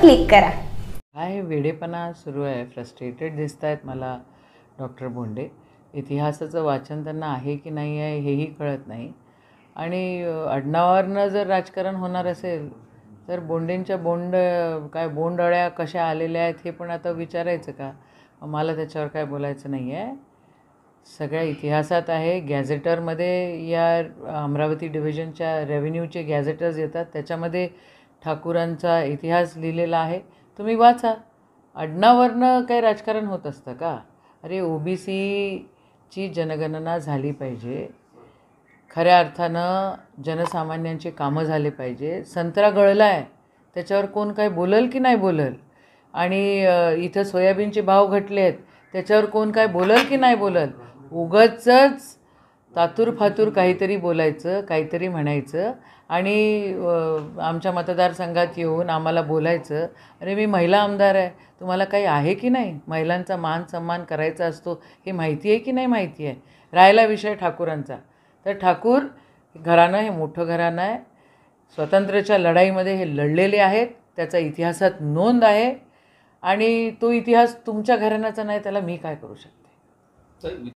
click करा काय वेडेपणा सुरू आहे फ्रस्ट्रेटेड दिसत आहेत मला डॉक्टर बोंडे इतिहासाचं वाचन त्यांना आहे की नाही आहे हेही कळत नाही आणि अडनावरनं जर राजकारण होणार असेल तर बोंडेंच्या बोंड काय बोंडअळ्या कशा आलेल्या आहेत हे पण आता विचारायचं का मला त्याच्यावर काय बोलायचं नाही आहे सगळ्या इतिहासात आहे गॅझेटरमध्ये या अमरावती डिव्हिजनच्या रेव्हेन्यूचे गॅझेटर्स येतात त्याच्यामध्ये ठाकूरांचा इतिहास लिहिलेला आहे तुम्ही वाचा अडनावरनं काही राजकारण होत असतं का अरे ओ बी जनगणना झाली पाहिजे खऱ्या अर्थानं जनसामान्यांचे कामं झाले पाहिजे संत्रा गळला आहे त्याच्यावर कोण काय बोलल की नाही बोलल आणि इथं सोयाबीनचे भाव घटले आहेत त्याच्यावर कोण काय बोलल की नाही बोलल उगाचच फातूर काहीतरी बोलायचं काहीतरी म्हणायचं आणि आमच्या मतदारसंघात येऊन आम्हाला बोलायचं अरे मी महिला आमदार आहे तुम्हाला काही आहे की नाही महिलांचा मान सन्मान करायचा असतो हे माहिती आहे की नाही माहिती आहे राहिला विषय ठाकूरांचा तर ठाकूर घराणं हे मोठं घराणं आहे स्वातंत्र्याच्या लढाईमध्ये हे लढलेले आहेत त्याचा इतिहासात नोंद आहे आणि तो इतिहास तुमच्या घराण्याचा नाही त्याला मी काय करू शकते